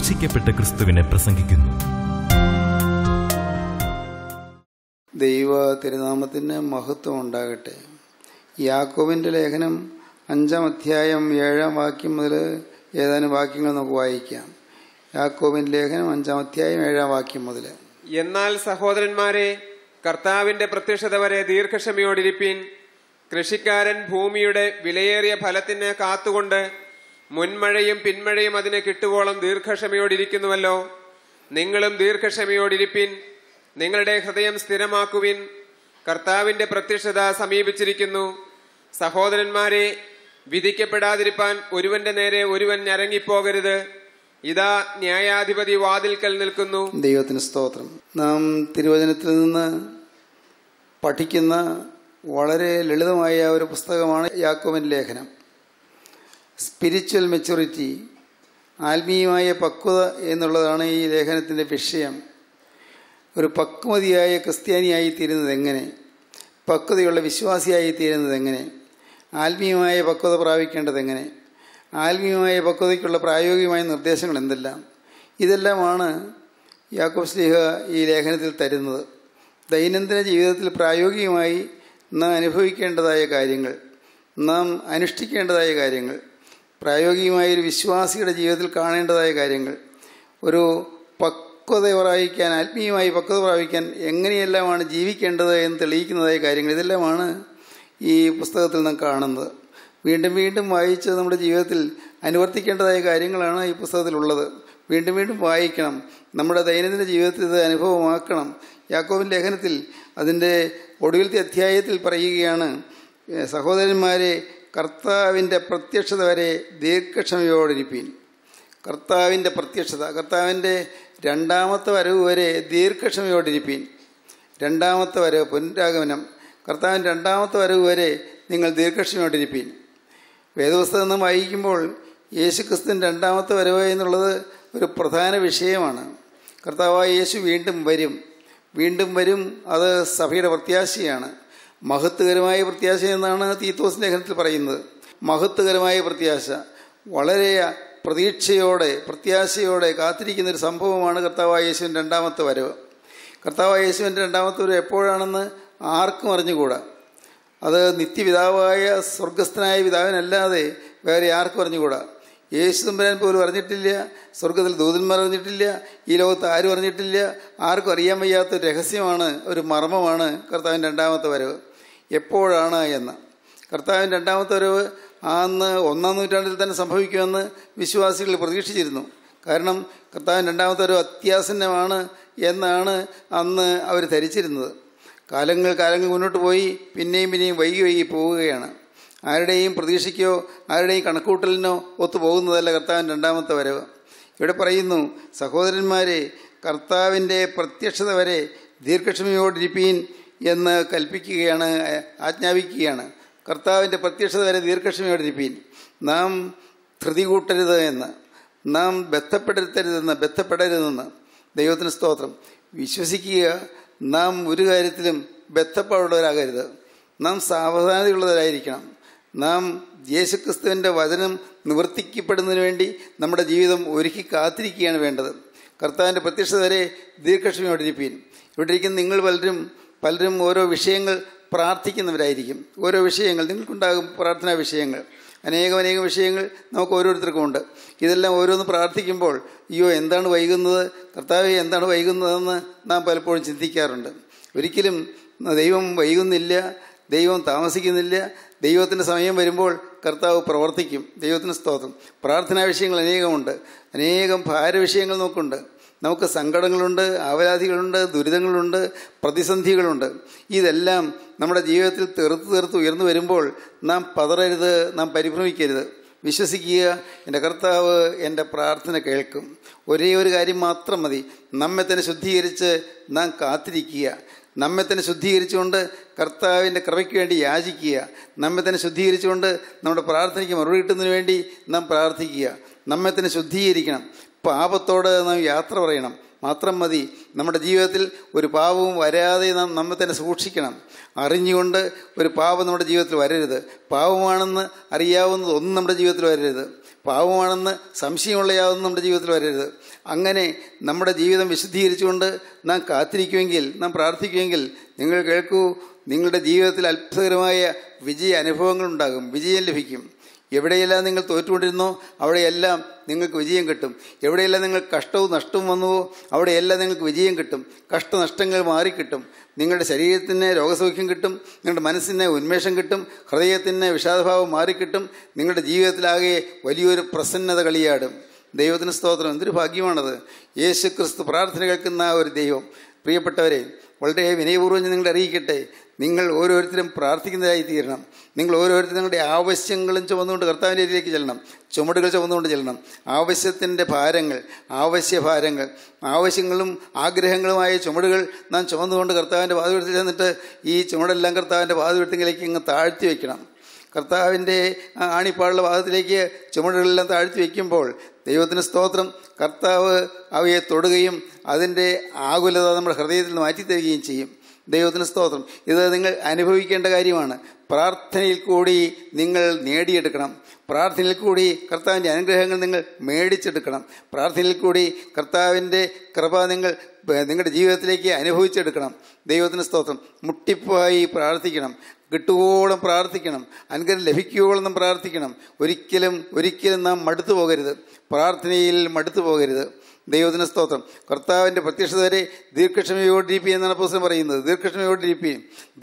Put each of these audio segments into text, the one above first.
ക്രൂശിക്കപ്പെട്ട ക്രിസ്തുവിനെ പ്രസംഗിക്കുന്നു ദൈവ തിരുനാമത്തിന് മഹത്വം ഉണ്ടാകട്ടെ യാക്കോബിന്റെ ലേഖനം അഞ്ചാം അധ്യായം ഏഴാം വാക്യം മുതൽ ഏതാനും വാക്യങ്ങൾ നമുക്ക് വായിക്കാം യാക്കോബിന്റെ ലേഖനം അഞ്ചാം അധ്യായം ഏഴാം വാക്യം മുതൽ എന്നാൽ സഹോദരന്മാരെ കർത്താവിന്റെ പ്രത്യക്ഷത വരെ ദീർഘക്ഷമയോടിരിപ്പീൻ കൃഷിക്കാരൻ ഭൂമിയുടെ വിലയേറിയ ഫലത്തിന് കാത്തുകൊണ്ട് മുൻമഴയും പിന്മഴയും അതിനെ കിട്ടുവോളം ദീർഘക്ഷമയോടിരിക്കുന്നുവല്ലോ നിങ്ങളും ദീർഘക്ഷമയോടിരിപ്പിൻ നിങ്ങളുടെ ഹൃദയം സ്ഥിരമാക്കുവിൻ കർത്താവിന്റെ പ്രത്യക്ഷത സമീപിച്ചിരിക്കുന്നു സഹോദരന്മാരെ വിധിക്കപ്പെടാതിരിപ്പാൻ ഒരുവന്റെ നേരെ ഒരുവൻ ഞരങ്ങിപ്പോകരുത് ഇതാ ന്യായാധിപതി വാതിൽക്കൽ നിൽക്കുന്നു ദൈവത്തിന് സ്തോത്രം നാം തിരുവചനത്തിൽ നിന്ന് പഠിക്കുന്ന വളരെ ലളിതമായ ഒരു പുസ്തകമാണ് യാക്കോവിൻ ലേഖനം സ്പിരിച്വൽ മെച്യൂരിറ്റി ആത്മീയമായ പക്വത എന്നുള്ളതാണ് ഈ ലേഖനത്തിൻ്റെ വിഷയം ഒരു പക്വതിയായ ക്രിസ്ത്യാനിയായി തീരുന്നത് എങ്ങനെ പക്വതയുള്ള വിശ്വാസിയായി തീരുന്നത് എങ്ങനെ ആത്മീയമായ പക്വത പ്രാപിക്കേണ്ടത് എങ്ങനെ ആത്മീയമായ പക്വതയ്ക്കുള്ള പ്രായോഗികമായ നിർദ്ദേശങ്ങൾ എന്തെല്ലാം ഇതെല്ലാമാണ് യാക്കോബ് സ്ലീഹ ഈ ലേഖനത്തിൽ തരുന്നത് ദൈനംദിന ജീവിതത്തിൽ പ്രായോഗികമായി നാം അനുഭവിക്കേണ്ടതായ കാര്യങ്ങൾ നാം അനുഷ്ഠിക്കേണ്ടതായ കാര്യങ്ങൾ പ്രായോഗികമായ ഒരു വിശ്വാസിയുടെ ജീവിതത്തിൽ കാണേണ്ടതായ കാര്യങ്ങൾ ഒരു പക്വത പ്രാപിക്കാൻ ആത്മീയമായി പക്വത പ്രാപിക്കാൻ എങ്ങനെയെല്ലാമാണ് ജീവിക്കേണ്ടത് എന്ന് തെളിയിക്കുന്നതായ കാര്യങ്ങൾ ഇതെല്ലാമാണ് ഈ പുസ്തകത്തിൽ നാം കാണുന്നത് വീണ്ടും വീണ്ടും വായിച്ച് നമ്മുടെ ജീവിതത്തിൽ അനുവർത്തിക്കേണ്ടതായ കാര്യങ്ങളാണ് ഈ പുസ്തകത്തിലുള്ളത് വീണ്ടും വീണ്ടും വായിക്കണം നമ്മുടെ ദൈനംദിന ജീവിതത്തിൽ ഇത് അനുഭവമാക്കണം യാക്കോബിൻ ലേഖനത്തിൽ അതിൻ്റെ ഒടുവിലത്തെ അധ്യായത്തിൽ പറയുകയാണ് സഹോദരന്മാരെ കർത്താവിൻ്റെ പ്രത്യക്ഷത വരെ ദീർഘക്ഷമയോടിരിപ്പീൻ കർത്താവിൻ്റെ പ്രത്യക്ഷത കർത്താവിൻ്റെ രണ്ടാമത്തെ വരവ് വരെ ദീർഘക്ഷമയോടിരിപ്പീൻ രണ്ടാമത്തെ വരവ് പുനരാഗമനം കർത്താവിൻ്റെ രണ്ടാമത്തെ വരവ് വരെ നിങ്ങൾ ദീർഘക്ഷമയോടിരിപ്പീൻ വേദപുസ്തകം നിന്ന് വായിക്കുമ്പോൾ യേശുക്രിസ്തുവിൻ രണ്ടാമത്തെ വരവ് എന്നുള്ളത് ഒരു പ്രധാന വിഷയമാണ് കർത്താവായ യേശു വീണ്ടും വരും വീണ്ടും വരും അത് സഭയുടെ പ്രത്യാശയാണ് മഹത്വകരമായ പ്രത്യാശ എന്നാണ് തീത്തോസ് ലേഖനത്തിൽ പറയുന്നത് മഹത്വകരമായ പ്രത്യാശ വളരെ പ്രതീക്ഷയോടെ പ്രത്യാശയോടെ കാത്തിരിക്കുന്ന ഒരു സംഭവമാണ് കർത്താവായ യേശുവിൻ്റെ രണ്ടാമത്തെ വരവ് കർത്താവായ യേശുവിൻ്റെ രണ്ടാമത്തെ വരവ് എപ്പോഴാണെന്ന് ആർക്കും അറിഞ്ഞുകൂടാ അത് നിത്യപിതാവായ സ്വർഗസ്ഥനായ പിതാവിനല്ലാതെ വേറെ ആർക്കും അറിഞ്ഞുകൂടാ യേശു തമ്പരാൻ പോലും അറിഞ്ഞിട്ടില്ല സ്വർഗത്തിൽ ദൂതന്മാർ അറിഞ്ഞിട്ടില്ല ഈ ലോകത്ത് ആരും അറിഞ്ഞിട്ടില്ല ആർക്കും അറിയാൻ വയ്യാത്ത രഹസ്യമാണ് ഒരു മർമ്മമാണ് കർത്താവിൻ്റെ രണ്ടാമത്തെ വരവ് എപ്പോഴാണ് എന്ന് കർത്താവിൻ്റെ രണ്ടാമത്തെ വരവ് അന്ന് ഒന്നാം നൂറ്റാണ്ടിൽ തന്നെ സംഭവിക്കുമെന്ന് വിശ്വാസികൾ പ്രതീക്ഷിച്ചിരുന്നു കാരണം കർത്താവിൻ രണ്ടാമത്തെ ഒരു അത്യാസന്നമാണ് എന്നാണ് അന്ന് അവർ ധരിച്ചിരുന്നത് കാലങ്ങൾ കാലങ്ങൾ മുന്നോട്ട് പോയി പിന്നെയും പിന്നെയും വൈകി വൈകി പോവുകയാണ് ആരുടെയും പ്രതീക്ഷയ്ക്കോ ആരുടെയും കണക്കൂട്ടലിനോ ഒത്തുപോകുന്നതല്ല കർത്താവിൻ രണ്ടാമത്തെ വരവ് ഇവിടെ പറയുന്നു സഹോദരന്മാരെ കർത്താവിൻ്റെ പ്രത്യക്ഷത വരെ ദീർഘക്ഷമയോടിരിപ്പീൻ എന്ന് കൽപ്പിക്കുകയാണ് ആജ്ഞാപിക്കുകയാണ് കർത്താവിൻ്റെ പ്രത്യക്ഷത വരെ ദീർഘക്ഷമയോടിരിപ്പീൻ നാം ധൃതി കൂട്ടരുത് എന്ന് നാം ബന്ധപ്പെടുത്തരുതെന്ന് ബന്ധപ്പെടരുതെന്ന് ദൈവത്തിന് സ്തോത്രം വിശ്വസിക്കുക നാം ഒരു കാര്യത്തിലും ബന്ധപ്പെടുള്ളവരാകരുത് നാം സാവധാനതയുള്ളവരായിരിക്കണം നാം യേശുക്രിസ്തുവിൻ്റെ വചനം നിവർത്തിക്കപ്പെടുന്നതിന് വേണ്ടി നമ്മുടെ ജീവിതം ഒരുക്കി കാത്തിരിക്കുകയാണ് വേണ്ടത് കർത്താവിൻ്റെ പ്രത്യക്ഷത വരെ ദീർഘക്ഷമയോടിരിപ്പീൻ ഇവിടെ ഇരിക്കുന്ന നിങ്ങൾ പലരും പലരും ഓരോ വിഷയങ്ങൾ പ്രാർത്ഥിക്കുന്നവരായിരിക്കും ഓരോ വിഷയങ്ങൾ നിങ്ങൾക്കുണ്ടാകും പ്രാർത്ഥനാ വിഷയങ്ങൾ അനേകം അനേകം വിഷയങ്ങൾ നമുക്ക് ഓരോരുത്തർക്കും ഉണ്ട് ഇതെല്ലാം ഓരോന്ന് പ്രാർത്ഥിക്കുമ്പോൾ അയ്യോ എന്താണ് വൈകുന്നത് കർത്താവ് എന്താണ് വൈകുന്നതെന്ന് നാം പലപ്പോഴും ചിന്തിക്കാറുണ്ട് ഒരിക്കലും ദൈവം വൈകുന്നില്ല ദൈവം താമസിക്കുന്നില്ല ദൈവത്തിൻ്റെ സമയം വരുമ്പോൾ കർത്താവ് പ്രവർത്തിക്കും ദൈവത്തിൻ്റെ സ്തോത്രം പ്രാർത്ഥനാ വിഷയങ്ങൾ അനേകമുണ്ട് അനേകം ഭാര വിഷയങ്ങൾ നമുക്കുണ്ട് നമുക്ക് സങ്കടങ്ങളുണ്ട് ആവരാധികളുണ്ട് ദുരിതങ്ങളുണ്ട് പ്രതിസന്ധികളുണ്ട് ഇതെല്ലാം നമ്മുടെ ജീവിതത്തിൽ തീർത്ത് തീർത്ത് ഉയർന്നു വരുമ്പോൾ നാം പതറരുത് നാം പരിഭ്രമിക്കരുത് വിശ്വസിക്കുക എൻ്റെ കർത്താവ് എൻ്റെ പ്രാർത്ഥന കേൾക്കും ഒരേ ഒരു കാര്യം മാത്രം മതി നമ്മെ തന്നെ ശുദ്ധീകരിച്ച് നാം കാത്തിരിക്കുക നമ്മെ തന്നെ ശുദ്ധീകരിച്ചുകൊണ്ട് കർത്താവിൻ്റെ കൃപയ്ക്ക് വേണ്ടി യാചിക്കുക നമ്മെ തന്നെ ശുദ്ധീകരിച്ചുകൊണ്ട് നമ്മുടെ പ്രാർത്ഥനയ്ക്ക് മറുപടി കിട്ടുന്നതിന് വേണ്ടി നാം പ്രാർത്ഥിക്കുക നമ്മെ തന്നെ ശുദ്ധീകരിക്കണം പാപത്തോട് നാം യാത്ര പറയണം മാത്രം മതി നമ്മുടെ ജീവിതത്തിൽ ഒരു പാപവും വരാതെ നാം നമ്മെ തന്നെ സൂക്ഷിക്കണം അറിഞ്ഞുകൊണ്ട് ഒരു പാപം നമ്മുടെ ജീവിതത്തിൽ വരരുത് പാപമാണെന്ന് അറിയാവുന്നതൊന്നും നമ്മുടെ ജീവിതത്തിൽ വരരുത് പാവമാണെന്ന് സംശയമുള്ള യാതൊന്നും നമ്മുടെ ജീവിതത്തിൽ വരരുത് അങ്ങനെ നമ്മുടെ ജീവിതം വിശുദ്ധീകരിച്ചുകൊണ്ട് നാം കാത്തിരിക്കുമെങ്കിൽ നാം പ്രാർത്ഥിക്കുമെങ്കിൽ നിങ്ങൾ കേൾക്കൂ നിങ്ങളുടെ ജീവിതത്തിൽ അത്ഭുതകരമായ വിജയ അനുഭവങ്ങളുണ്ടാകും വിജയം ലഭിക്കും എവിടെയെല്ലാം നിങ്ങൾ തോറ്റുകൊണ്ടിരുന്നോ അവിടെയെല്ലാം നിങ്ങൾക്ക് വിജയം കിട്ടും എവിടെയെല്ലാം നിങ്ങൾ കഷ്ടവും നഷ്ടവും വന്നുവോ അവിടെയെല്ലാം നിങ്ങൾക്ക് വിജയം കിട്ടും കഷ്ടനഷ്ടങ്ങൾ മാറിക്കിട്ടും നിങ്ങളുടെ ശരീരത്തിന് രോഗസൗഖ്യം കിട്ടും നിങ്ങളുടെ മനസ്സിന് ഉന്മേഷം കിട്ടും ഹൃദയത്തിന് വിഷാദഭാവം മാറിക്കിട്ടും നിങ്ങളുടെ ജീവിതത്തിലാകെ വലിയൊരു പ്രസന്നത കളിയാടും ദൈവത്തിന് സ്തോത്രം എന്തൊരു ഭാഗ്യമാണത് യേശു ക്രിസ്തു പ്രാർത്ഥന കേൾക്കുന്ന ഒരു ദൈവം പ്രിയപ്പെട്ടവരെ വളരെ വിനയപൂർവ്വം നിങ്ങളെ അറിയിക്കട്ടെ നിങ്ങൾ ഓരോരുത്തരും പ്രാർത്ഥിക്കുന്നതായി തീരണം നിങ്ങൾ ഓരോരുത്തരും നിങ്ങളുടെ ആവശ്യങ്ങളും ചുമന്നുകൊണ്ട് കർത്താവിൻ്റെ രീതിയിലേക്ക് ചെല്ലണം ചുമടുകൾ ചുമന്നുകൊണ്ട് ചെല്ലണം ആവശ്യത്തിൻ്റെ ഭാരങ്ങൾ ആവശ്യഭാരങ്ങൾ ആവശ്യങ്ങളും ആഗ്രഹങ്ങളുമായ ചുമടുകൾ നാം ചുമന്നുകൊണ്ട് കർത്താവിൻ്റെ പാതവെടുത്തിൽ ചെന്നിട്ട് ഈ ചുമടെല്ലാം കർത്താവിൻ്റെ പാതവെടുത്തിലേക്ക് ഇങ്ങ് താഴ്ത്തി വയ്ക്കണം കർത്താവിൻ്റെ ആണിപ്പാടുള്ള പാദത്തിലേക്ക് ചുമടുകളെല്ലാം താഴ്ത്തി വയ്ക്കുമ്പോൾ ദൈവത്തിൻ്റെ സ്തോത്രം കർത്താവ് അവയെ തൊടുകയും അതിൻ്റെ ആകുലത നമ്മുടെ ഹൃദയത്തിൽ നിന്ന് മാറ്റിത്തരികയും ചെയ്യും ദൈവത്തിന് സ്തോത്രം ഇത് നിങ്ങൾ അനുഭവിക്കേണ്ട കാര്യമാണ് പ്രാർത്ഥനയിൽ കൂടി നിങ്ങൾ നേടിയെടുക്കണം പ്രാർത്ഥനയിൽ കൂടി കർത്താവിൻ്റെ അനുഗ്രഹങ്ങൾ നിങ്ങൾ മേടിച്ചെടുക്കണം പ്രാർത്ഥനയിൽ കൂടി കർത്താവിൻ്റെ കൃപ നിങ്ങൾ നിങ്ങളുടെ ജീവിതത്തിലേക്ക് അനുഭവിച്ചെടുക്കണം ദൈവത്തിന് സ്തോത്രം മുട്ടിപ്പായി പ്രാർത്ഥിക്കണം കിട്ടുവോളം പ്രാർത്ഥിക്കണം അനുഗ്രഹം ലഭിക്കുവോളം പ്രാർത്ഥിക്കണം ഒരിക്കലും ഒരിക്കലും നാം മടുത്തു പോകരുത് പ്രാർത്ഥനയിൽ മടുത്തു പോകരുത് ദൈവത്തിന് സ്തോത്രം കർത്താവിൻ്റെ പ്രത്യക്ഷത വരെ ദീർഘക്ഷമയോടിരിപ്പി എന്നാണ് പുസ്തകം പറയുന്നത് ദീർഘക്ഷമയോടിരിപ്പി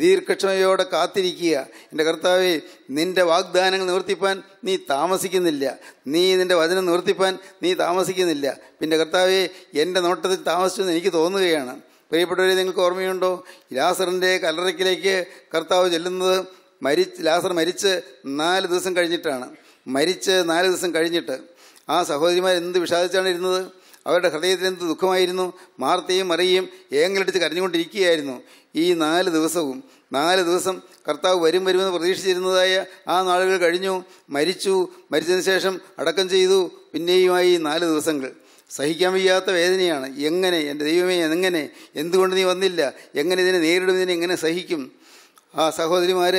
ദീർഘക്ഷമയോടെ കാത്തിരിക്കുക എൻ്റെ കർത്താവെ നിൻ്റെ വാഗ്ദാനങ്ങൾ നിവർത്തിപ്പാൻ നീ താമസിക്കുന്നില്ല നീ നിൻ്റെ വചനം നിവർത്തിപ്പാൻ നീ താമസിക്കുന്നില്ല പിന്നെ കർത്താവെ എൻ്റെ നോട്ടത്തിൽ താമസിച്ചെന്ന് എനിക്ക് തോന്നുകയാണ് പ്രിയപ്പെട്ടവരെ നിങ്ങൾക്ക് ഓർമ്മയുണ്ടോ ലാസറിൻ്റെ കല്ലറയ്ക്കിലേക്ക് കർത്താവ് ചെല്ലുന്നത് മരിച്ച് ലാസർ മരിച്ച് നാല് ദിവസം കഴിഞ്ഞിട്ടാണ് മരിച്ച് നാല് ദിവസം കഴിഞ്ഞിട്ട് ആ സഹോദരിമാർ എന്ത് വിഷാദിച്ചാണ് ഇരുന്നത് അവരുടെ ഹൃദയത്തിൽ എന്ത് ദുഃഖമായിരുന്നു മാർത്തയും മറിയയും ഏങ്ങലെടുത്ത് കരഞ്ഞുകൊണ്ടിരിക്കുകയായിരുന്നു ഈ നാല് ദിവസവും നാല് ദിവസം കർത്താവ് വരും വരുമെന്ന് പ്രതീക്ഷിച്ചിരുന്നതായ ആ നാളുകൾ കഴിഞ്ഞു മരിച്ചു മരിച്ചതിന് ശേഷം അടക്കം ചെയ്തു പിന്നെയുമായി നാല് ദിവസങ്ങൾ സഹിക്കാൻ വയ്യാത്ത വേദനയാണ് എങ്ങനെ എൻ്റെ ദൈവമേ എങ്ങനെ എന്തുകൊണ്ട് നീ വന്നില്ല എങ്ങനെ ഇതിനെ നേരിടും ഇതിനെ എങ്ങനെ സഹിക്കും ആ സഹോദരിമാർ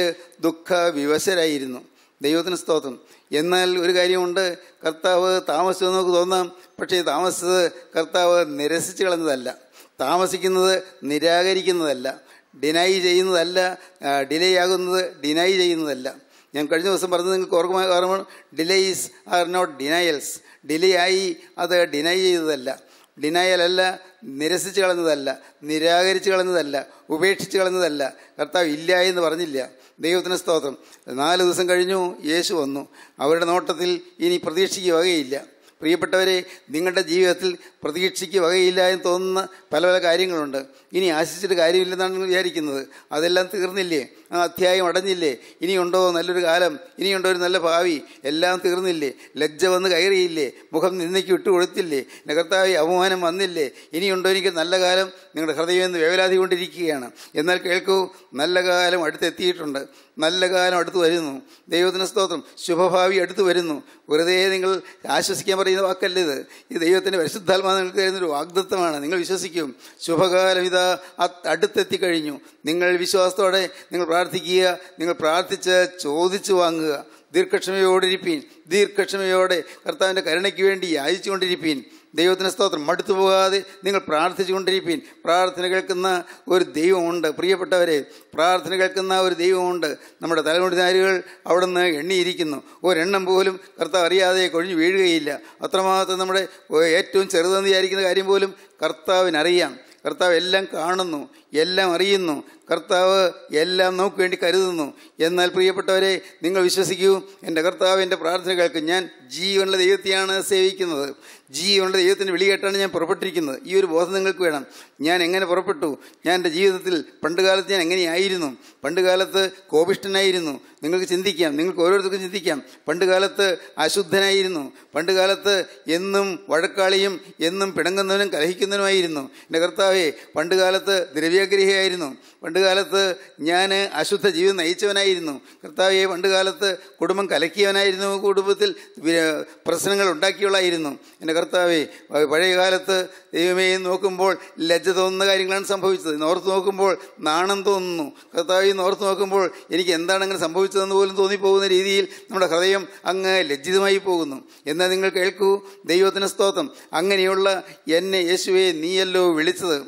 ദുഃഖ വിവശരായിരുന്നു ദൈവത്തിന് സ്തോത്രം എന്നാൽ ഒരു കാര്യമുണ്ട് കർത്താവ് എന്ന് നമുക്ക് തോന്നാം പക്ഷേ താമസിച്ചത് കർത്താവ് നിരസിച്ച് കളഞ്ഞതല്ല താമസിക്കുന്നത് നിരാകരിക്കുന്നതല്ല ഡിനൈ ചെയ്യുന്നതല്ല ഡിലേ ആകുന്നത് ഡിനൈ ചെയ്യുന്നതല്ല ഞാൻ കഴിഞ്ഞ ദിവസം പറഞ്ഞത് നിങ്ങൾക്ക് ഓർക്കുമ്പോൾ delays are not denials delay ആയി അത് ഡിനൈ ചെയ്തതല്ല ഡിനയലല്ല നിരസിച്ച് കളഞ്ഞതല്ല നിരാകരിച്ച് കളഞ്ഞതല്ല ഉപേക്ഷിച്ച് കളഞ്ഞതല്ല കർത്താവ് ഇല്ല എന്ന് പറഞ്ഞില്ല ദൈവത്തിന് സ്തോത്രം നാല് ദിവസം കഴിഞ്ഞു യേശു വന്നു അവരുടെ നോട്ടത്തിൽ ഇനി പ്രതീക്ഷയ്ക്ക് വകയില്ല പ്രിയപ്പെട്ടവരെ നിങ്ങളുടെ ജീവിതത്തിൽ പ്രതീക്ഷയ്ക്ക് വകയില്ല എന്ന് തോന്നുന്ന പല പല കാര്യങ്ങളുണ്ട് ഇനി ആശിച്ചിട്ട് കാര്യമില്ലെന്നാണ് വിചാരിക്കുന്നത് അതെല്ലാം തീർന്നില്ലേ ആ അധ്യായം അടഞ്ഞില്ലേ ഇനിയുണ്ടോ നല്ലൊരു കാലം ഇനിയുണ്ടോ ഒരു നല്ല ഭാവി എല്ലാം തീർന്നില്ലേ ലജ്ജ വന്ന് കയറിയില്ലേ മുഖം നിന്നയ്ക്ക് വിട്ടുകൊടുത്തില്ലേ നികർത്താവി അപമാനം വന്നില്ലേ ഇനിയുണ്ടോ എനിക്ക് നല്ല കാലം നിങ്ങളുടെ ഹൃദയം എന്ന് കൊണ്ടിരിക്കുകയാണ് എന്നാൽ കേൾക്കൂ നല്ല കാലം അടുത്തെത്തിയിട്ടുണ്ട് നല്ല കാലം അടുത്ത് വരുന്നു ദൈവത്തിന് സ്തോത്രം ശുഭഭാവി അടുത്ത് വരുന്നു വെറുതെ നിങ്ങൾ ആശ്വസിക്കാൻ പറയുന്ന വാക്കല്ല ഇത് ഈ ദൈവത്തിൻ്റെ പരിശുദ്ധാത്മാ നിങ്ങൾക്ക് തരുന്നൊരു വാഗ്ദത്വമാണ് നിങ്ങൾ വിശ്വസിക്കും ശുഭകാലം ഇതാ അടുത്തെത്തി കഴിഞ്ഞു നിങ്ങൾ വിശ്വാസത്തോടെ നിങ്ങൾ പ്രാർത്ഥിക്കുക നിങ്ങൾ പ്രാർത്ഥിച്ച് ചോദിച്ചു വാങ്ങുക ദീർഘക്ഷമയോടിരിപ്പീൻ ദീർഘക്ഷമയോടെ കർത്താവിൻ്റെ കരുണയ്ക്ക് വേണ്ടി യാചിച്ചുകൊണ്ടിരിപ്പീൻ ദൈവത്തിൻ്റെ സ്തോത്രം മടുത്തു പോകാതെ നിങ്ങൾ പ്രാർത്ഥിച്ചുകൊണ്ടിരിപ്പീൻ പ്രാർത്ഥന കേൾക്കുന്ന ഒരു ദൈവമുണ്ട് പ്രിയപ്പെട്ടവരെ പ്രാർത്ഥന കേൾക്കുന്ന ഒരു ദൈവമുണ്ട് നമ്മുടെ തലമുടിനാരുകൾ നിന്ന് എണ്ണിയിരിക്കുന്നു ഒരെണ്ണം പോലും കർത്താവ് അറിയാതെ കൊഴിഞ്ഞു വീഴുകയില്ല അത്രമാത്രം നമ്മുടെ ഏറ്റവും ചെറുതെന്ന് വിചാരിക്കുന്ന കാര്യം പോലും കർത്താവിനറിയാം കർത്താവ് എല്ലാം കാണുന്നു എല്ലാം അറിയുന്നു കർത്താവ് എല്ലാം നമുക്ക് വേണ്ടി കരുതുന്നു എന്നാൽ പ്രിയപ്പെട്ടവരെ നിങ്ങൾ വിശ്വസിക്കൂ എൻ്റെ കർത്താവ് എൻ്റെ പ്രാർത്ഥന കേൾക്കും ഞാൻ ജീവനുള്ള ദൈവത്തെയാണ് സേവിക്കുന്നത് ജീവനുള്ള ദൈവത്തിൻ്റെ വിളികേട്ടാണ് ഞാൻ പുറപ്പെട്ടിരിക്കുന്നത് ഈ ഒരു ബോധം നിങ്ങൾക്ക് വേണം ഞാൻ എങ്ങനെ പുറപ്പെട്ടു ഞാൻ എൻ്റെ ജീവിതത്തിൽ പണ്ടുകാലത്ത് ഞാൻ എങ്ങനെയായിരുന്നു പണ്ട് കാലത്ത് കോപിഷ്ഠനായിരുന്നു നിങ്ങൾക്ക് ചിന്തിക്കാം നിങ്ങൾക്ക് ഓരോരുത്തർക്കും ചിന്തിക്കാം പണ്ട് കാലത്ത് അശുദ്ധനായിരുന്നു പണ്ട് കാലത്ത് എന്നും വഴക്കാളിയും എന്നും പിണങ്ങുന്നവനും കലഹിക്കുന്നവനുമായിരുന്നു എൻ്റെ കർത്താവേ പണ്ട് കാലത്ത് ദ്രവ്യാഗ്രഹിയായിരുന്നു പണ്ട് കാലത്ത് ഞാൻ അശുദ്ധ ജീവിതം നയിച്ചവനായിരുന്നു കർത്താവെ പണ്ട് കാലത്ത് കുടുംബം കലക്കിയവനായിരുന്നു കുടുംബത്തിൽ പ്രശ്നങ്ങൾ ഉണ്ടാക്കിയുള്ളായിരുന്നു എൻ്റെ കർത്താവെ പഴയ കാലത്ത് ദൈവമേ നോക്കുമ്പോൾ ലജ്ജ തോന്നുന്ന കാര്യങ്ങളാണ് സംഭവിച്ചത് ഓർത്ത് നോക്കുമ്പോൾ നാണം തോന്നുന്നു കർത്താവ് എന്ന് ഓർത്ത് നോക്കുമ്പോൾ എനിക്ക് എന്താണ് അങ്ങനെ സംഭവിച്ചതെന്ന് പോലും തോന്നിപ്പോകുന്ന രീതിയിൽ നമ്മുടെ ഹൃദയം അങ്ങ് ലജ്ജിതമായി പോകുന്നു എന്നാൽ നിങ്ങൾ കേൾക്കൂ ദൈവത്തിന് സ്തോത്രം അങ്ങനെയുള്ള എന്നെ യേശുവെ നീയല്ലോ വിളിച്ചത്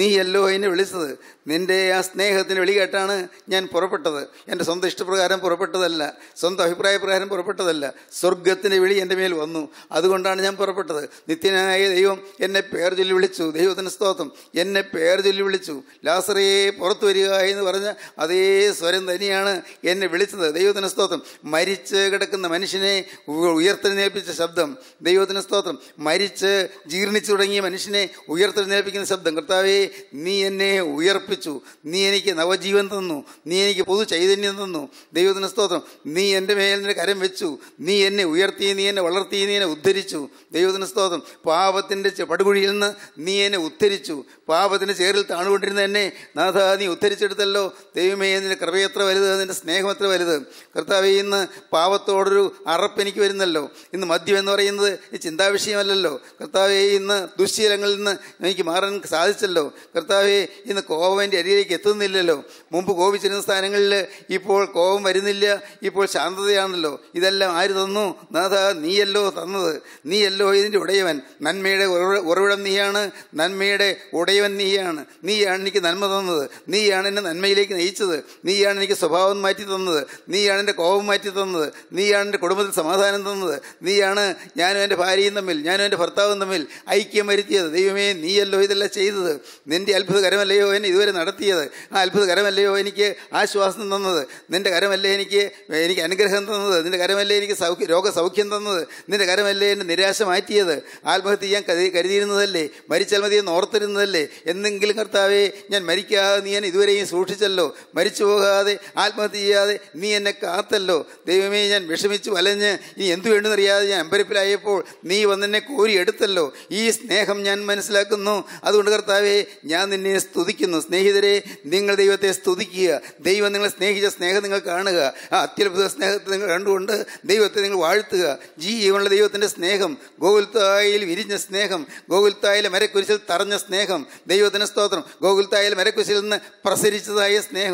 നീയല്ലോ എന്നെ വിളിച്ചത് നിൻ്റെ ആ സ്നേഹത്തിന് വിളി കേട്ടാണ് ഞാൻ പുറപ്പെട്ടത് എൻ്റെ സ്വന്തം ഇഷ്ടപ്രകാരം പുറപ്പെട്ടതല്ല സ്വന്തം അഭിപ്രായപ്രകാരം പുറപ്പെട്ടതല്ല സ്വർഗത്തിൻ്റെ വിളി എൻ്റെ മേൽ വന്നു അതുകൊണ്ടാണ് ഞാൻ പുറപ്പെട്ടത് നിത്യനായ ദൈവം എന്നെ പേർ ചൊല്ലി വിളിച്ചു ദൈവത്തിന് സ്തോത്രം എന്നെ പേർ ചൊല്ലി വിളിച്ചു ലാസറയെ പുറത്തു വരിക എന്ന് പറഞ്ഞ അതേ സ്വരം തന്നെയാണ് എന്നെ വിളിച്ചത് ദൈവത്തിന് സ്തോത്രം മരിച്ച് കിടക്കുന്ന മനുഷ്യനെ ഉയർത്തെഴുന്നേൽപ്പിച്ച ശബ്ദം ദൈവത്തിന് സ്തോത്രം മരിച്ച് ജീർണിച്ചു തുടങ്ങിയ മനുഷ്യനെ ഉയർത്തെഴുന്നേൽപ്പിക്കുന്ന ശബ്ദം കർത്താവേ കർത്താവേ നീ എന്നെ ഉയർപ്പിച്ചു നീ എനിക്ക് നവജീവൻ തന്നു നീ എനിക്ക് പൊതു ചൈതന്യം തന്നു ദൈവത്തിന് സ്തോത്രം നീ എൻ്റെ മേലിൻ്റെ കരം വെച്ചു നീ എന്നെ ഉയർത്തി നീ എന്നെ വളർത്തി നീ എന്നെ ഉദ്ധരിച്ചു ദൈവത്തിന് സ്തോത്രം പാപത്തിൻ്റെ പടുകുഴിയിൽ നിന്ന് നീ എന്നെ ഉദ്ധരിച്ചു പാപത്തിൻ്റെ ചേറിൽ താണുകൊണ്ടിരുന്ന എന്നെ നാഥ നീ ഉദ്ധരിച്ചെടുത്തല്ലോ ദൈവമേ നിൻ്റെ കൃപയത്ര വലുത് നിൻ്റെ സ്നേഹം എത്ര വലുത് കർത്താവെ ഇന്ന് പാപത്തോടൊരു അറപ്പ് എനിക്ക് വരുന്നല്ലോ ഇന്ന് മദ്യം എന്ന് പറയുന്നത് ചിന്താവിഷയമല്ലല്ലോ കർത്താവേ ഇന്ന് ദുശ്ശീലങ്ങളിൽ നിന്ന് എനിക്ക് മാറാൻ സാധിച്ചല്ലോ എത്തുന്നില്ലല്ലോ കർത്താവെ ഇന്ന് കോപം അരിയിലേക്ക് എത്തുന്നില്ലല്ലോ മുമ്പ് കോപിച്ചിരുന്ന സ്ഥാനങ്ങളിൽ ഇപ്പോൾ കോപം വരുന്നില്ല ഇപ്പോൾ ശാന്തതയാണല്ലോ ഇതെല്ലാം ആര് തന്നു നാഥ നീയല്ലോ തന്നത് നീയല്ലോ ഇതിൻ്റെ ഉടയവൻ നന്മയുടെ ഉറവിടം നീയാണ് നന്മയുടെ ഉടയവൻ നീയാണ് നീയാണ് എനിക്ക് നന്മ തന്നത് നീയാണ് എന്നെ നന്മയിലേക്ക് നയിച്ചത് നീയാണ് എനിക്ക് സ്വഭാവം മാറ്റി തന്നത് നീയാണ് എൻ്റെ കോപം മാറ്റി തന്നത് നീയാണ് എൻ്റെ കുടുംബത്തിൽ സമാധാനം തന്നത് നീയാണ് ഞാനും എൻ്റെ ഭാര്യയും തമ്മിൽ ഞാനും എൻ്റെ ഭർത്താവും തമ്മിൽ ഐക്യം വരുത്തിയത് ദൈവമേ നീയല്ലോ ഇതെല്ലാം ചെയ്തത് നിന്റെ അത്ഭുതകരമല്ലയോ എന്നെ ഇതുവരെ നടത്തിയത് ആ അത്ഭുതകരമല്ലയോ എനിക്ക് ആശ്വാസം തന്നത് നിന്റെ കരമല്ലേ എനിക്ക് എനിക്ക് അനുഗ്രഹം തന്നത് നിന്റെ കരമല്ലേ എനിക്ക് സൗഖ്യ രോഗസൗഖ്യം തന്നത് നിന്റെ കരമല്ലേ എന്നെ നിരാശ മാറ്റിയത് ആത്മഹത്യ ഞാൻ കരു കരുതിയിരുന്നതല്ലേ മരിച്ചാൽ മതി എന്ന് ഓർത്തിരുന്നതല്ലേ എന്നെങ്കിലും കർത്താവേ ഞാൻ മരിക്കാതെ നീ എന്നെ ഇതുവരെയും സൂക്ഷിച്ചല്ലോ മരിച്ചു പോകാതെ ആത്മഹത്യ ചെയ്യാതെ നീ എന്നെ കാത്തല്ലോ ദൈവമേ ഞാൻ വിഷമിച്ച് വലഞ്ഞ് ഇനി എന്തു വേണ്ടെന്നറിയാതെ ഞാൻ അമ്പരപ്പിലായപ്പോൾ നീ വന്നെന്നെ കോരിയെടുത്തല്ലോ ഈ സ്നേഹം ഞാൻ മനസ്സിലാക്കുന്നു അതുകൊണ്ട് കർത്താവേ ഞാൻ നിന്നെ സ്തുതിക്കുന്നു സ്നേഹിതരെ നിങ്ങൾ ദൈവത്തെ സ്തുതിക്കുക ദൈവം നിങ്ങളെ സ്നേഹിച്ച സ്നേഹം നിങ്ങൾ കാണുക ആ അത്യത്ഭുത സ്നേഹത്തെ നിങ്ങൾ കണ്ടുകൊണ്ട് ദൈവത്തെ നിങ്ങൾ വാഴ്ത്തുക ജീവനുള്ള ദൈവത്തിൻ്റെ സ്നേഹം ഗോകുൽത്തായിൽ വിരിഞ്ഞ സ്നേഹം ഗോകുൽത്തായിലെ മരക്കുരിശിൽ തറഞ്ഞ സ്നേഹം ദൈവത്തിൻ്റെ സ്തോത്രം ഗോകുൽത്തായിലെ മരക്കുരിശിൽ നിന്ന് പ്രസരിച്ചതായ സ്നേഹം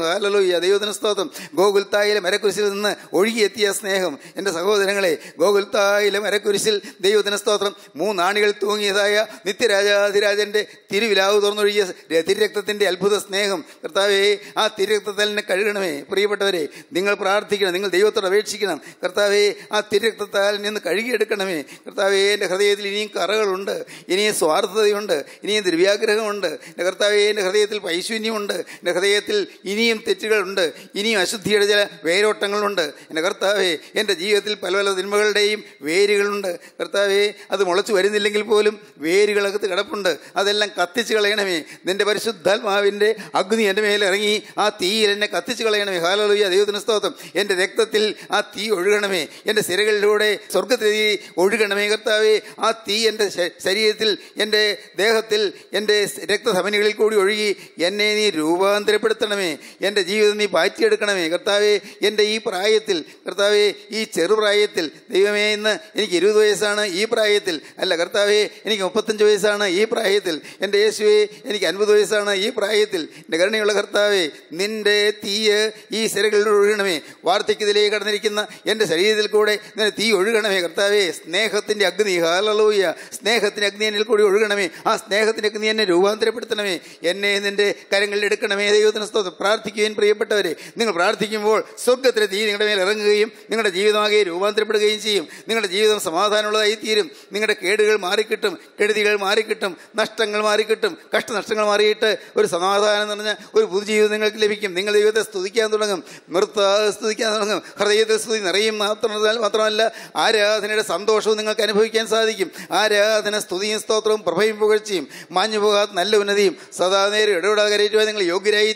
ഈ ദൈവത്തിൻ്റെ സ്തോത്രം ഗോകുൽത്തായിലെ മരക്കുരിശിൽ നിന്ന് ഒഴുകിയെത്തിയ സ്നേഹം എൻ്റെ സഹോദരങ്ങളെ ഗോകുൽത്തായിലെ മരക്കുരിശിൽ ദൈവത്തിൻ്റെ സ്തോത്രം മൂന്നാണികൾ തൂങ്ങിയതായ നിത്യരാജാധിരാജൻ്റെ തിരുവിലാവ് തുറന്നു തുറന്നൊഴുകിയ തിരക്തത്തിൻ്റെ അത്ഭുത സ്നേഹം കർത്താവേ ആ തിരക്തത്തലിനെ കഴുകണമേ പ്രിയപ്പെട്ടവരെ നിങ്ങൾ പ്രാർത്ഥിക്കണം നിങ്ങൾ ദൈവത്തോട് അപേക്ഷിക്കണം കർത്താവേ ആ തിരക്തത്താലിൽ നിന്ന് കഴുകിയെടുക്കണമേ കർത്താവേ എൻ്റെ ഹൃദയത്തിൽ ഇനിയും കറകളുണ്ട് ഇനിയും സ്വാർത്ഥതയുണ്ട് ഇനിയും ദ്രവ്യാഗ്രഹമുണ്ട് എൻ്റെ കർത്താവേ എൻ്റെ ഹൃദയത്തിൽ പൈശൂന്യമുണ്ട് എൻ്റെ ഹൃദയത്തിൽ ഇനിയും തെറ്റുകളുണ്ട് ഇനിയും അശുദ്ധിയുടെ ചില വേരോട്ടങ്ങളുണ്ട് എൻ്റെ കർത്താവേ എൻ്റെ ജീവിതത്തിൽ പല പല തിന്മകളുടെയും വേരുകളുണ്ട് കർത്താവേ അത് മുളച്ചു വരുന്നില്ലെങ്കിൽ പോലും വേരുകളകത്ത് കിടപ്പുണ്ട് അതെല്ലാം കത്തിച്ച് കളയണമേ ചെയ്യണമേ നിന്റെ പരിശുദ്ധാത്മാവിൻ്റെ അഗ്നി എൻ്റെ മേലെ ഇറങ്ങി ആ തീയിൽ എന്നെ കത്തിച്ചു കളയണമേ ഹാലലൂയ ദൈവത്തിന് സ്തോത്രം എൻ്റെ രക്തത്തിൽ ആ തീ ഒഴുകണമേ എൻ്റെ സിരകളിലൂടെ സ്വർഗത്തിൽ തീ ഒഴുകണമേ കർത്താവേ ആ തീ എൻ്റെ ശരീരത്തിൽ എൻ്റെ ദേഹത്തിൽ എൻ്റെ രക്തധമനികളിൽ കൂടി ഒഴുകി എന്നെ നീ രൂപാന്തരപ്പെടുത്തണമേ എൻ്റെ ജീവിതം നീ പാറ്റിയെടുക്കണമേ കർത്താവേ എൻ്റെ ഈ പ്രായത്തിൽ കർത്താവേ ഈ ചെറുപ്രായത്തിൽ ദൈവമേ ഇന്ന് എനിക്ക് ഇരുപത് വയസ്സാണ് ഈ പ്രായത്തിൽ അല്ല കർത്താവേ എനിക്ക് മുപ്പത്തഞ്ച് വയസ്സാണ് ഈ പ്രായത്തിൽ എൻ്റെ യേശുവേ എനിക്ക് അൻപത് വയസ്സാണ് ഈ പ്രായത്തിൽ എൻ്റെ കരുണയുള്ള കർത്താവേ നിൻ്റെ തീയ് ഈ സിരകളിൽ ഒഴുകണമേ വാർദ്ധക്യത്തിലേക്ക് കടന്നിരിക്കുന്ന എൻ്റെ ശരീരത്തിൽ കൂടെ നിന്നെ തീ ഒഴുകണമേ കർത്താവേ സ്നേഹത്തിൻ്റെ അഗ്നി ഹാലൂയ സ്നേഹത്തിൻ്റെ അഗ്നി എന്നിൽ കൂടി ഒഴുകണമേ ആ സ്നേഹത്തിൻ്റെ അഗ്നി എന്നെ രൂപാന്തരപ്പെടുത്തണമേ എന്നെ നിൻ്റെ കരങ്ങളിൽ എടുക്കണമേ ദൈവത്തിന് സ്തോത്രം പ്രാർത്ഥിക്കുകയും പ്രിയപ്പെട്ടവരെ നിങ്ങൾ പ്രാർത്ഥിക്കുമ്പോൾ സ്വർഗത്തിലെ തീ നിങ്ങളുടെ മേൽ ഇറങ്ങുകയും നിങ്ങളുടെ ജീവിതമാകെ രൂപാന്തരപ്പെടുകയും ചെയ്യും നിങ്ങളുടെ ജീവിതം സമാധാനമുള്ളതായി തീരും നിങ്ങളുടെ കേടുകൾ മാറിക്കിട്ടും കെടുതികൾ മാറിക്കിട്ടും നഷ്ടങ്ങൾ മാറിക്കിട്ടും കഷ്ട കഷ്ട നഷ്ടങ്ങൾ മാറിയിട്ട് ഒരു സമാധാനം നിറഞ്ഞ ഒരു പുതുജീവിതം നിങ്ങൾക്ക് ലഭിക്കും നിങ്ങൾ ദൈവത്തെ സ്തുതിക്കാൻ തുടങ്ങും നൃത്ത സ്തുതിക്കാൻ തുടങ്ങും ഹൃദയത്തിൽ സ്തുതി നിറയും മാത്രമല്ല ആരാധനയുടെ സന്തോഷവും നിങ്ങൾക്ക് അനുഭവിക്കാൻ സാധിക്കും ആരാധന സ്തുതിയും സ്തോത്രവും പ്രഭയും പുകഴ്ചയും മാഞ്ഞു പോകാത്ത നല്ല ഉന്നതിയും സദാ നേരം ഇടപെടാതെ കരയറ്റുവാൻ നിങ്ങൾ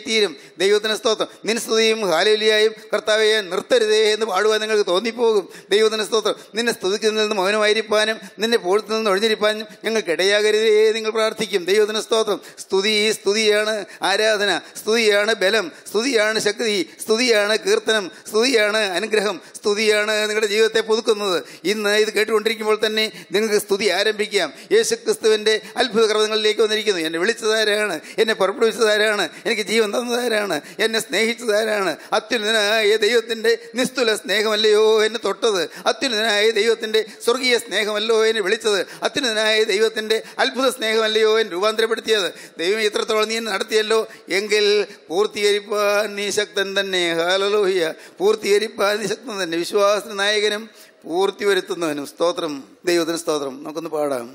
തീരും ദൈവത്തിന് സ്തോത്രം സ്തുതിയും ഹാലോലിയായും കർത്താവെ നിർത്തരുതേ എന്ന് പാടുവാൻ നിങ്ങൾക്ക് തോന്നിപ്പോകും ദൈവത്തിന് സ്തോത്രം നിന്നെ സ്തുതിക്കുന്നതിൽ നിന്ന് മൗനമായിരിക്കാനും നിന്നെ പൂഴത്തിൽ നിന്ന് ഒഴിഞ്ഞിരിക്കാനും ഞങ്ങൾക്ക് ഇടയാകരുതേ നിങ്ങൾ പ്രാർത്ഥിക്കും ദൈവത്തിന് സ്തോത്രം സ്തുതി സ്തുതിയാണ് ആരാധന സ്തുതിയാണ് ബലം സ്തുതിയാണ് ശക്തി സ്തുതിയാണ് കീർത്തനം സ്തുതിയാണ് അനുഗ്രഹം സ്തുതിയാണ് നിങ്ങളുടെ ജീവിതത്തെ പുതുക്കുന്നത് ഇന്ന് ഇത് കേട്ടുകൊണ്ടിരിക്കുമ്പോൾ തന്നെ നിങ്ങൾക്ക് സ്തുതി ആരംഭിക്കാം യേശു ക്രിസ്തുവിൻ്റെ അത്ഭുതകർമ്മങ്ങളിലേക്ക് വന്നിരിക്കുന്നു എന്നെ വിളിച്ചതാരാണ് എന്നെ പുറപ്പെടുവിച്ചതാരാണ് എനിക്ക് ജീവൻ തന്നതാരാണ് എന്നെ സ്നേഹിച്ചതാരാണ് അത്യുന്നതനായ ദൈവത്തിൻ്റെ നിസ്തുല സ്നേഹമല്ലയോ എന്നെ തൊട്ടത് അത്യുന്നതനായ ദൈവത്തിൻ്റെ സ്വർഗീയ സ്നേഹമല്ലോ എന്നെ വിളിച്ചത് അത്യുന്നതനായ ദൈവത്തിൻ്റെ അത്ഭുത സ്നേഹമല്ലയോ എന്നെ രൂപാന്തരപ്പെടുത്തിയത് പറയുന്നത് ദൈവം ഇത്രത്തോളം നീ നടത്തിയല്ലോ എങ്കിൽ പൂർത്തീകരിപ്പാൻ നീ ശക്തൻ തന്നെ ഹാലലോഹിയ പൂർത്തീകരിപ്പാൻ നീ ശക്തൻ തന്നെ വിശ്വാസ നായകനും പൂർത്തി വരുത്തുന്നവനും സ്തോത്രം ദൈവത്തിന് സ്തോത്രം നമുക്കൊന്ന് പാടാം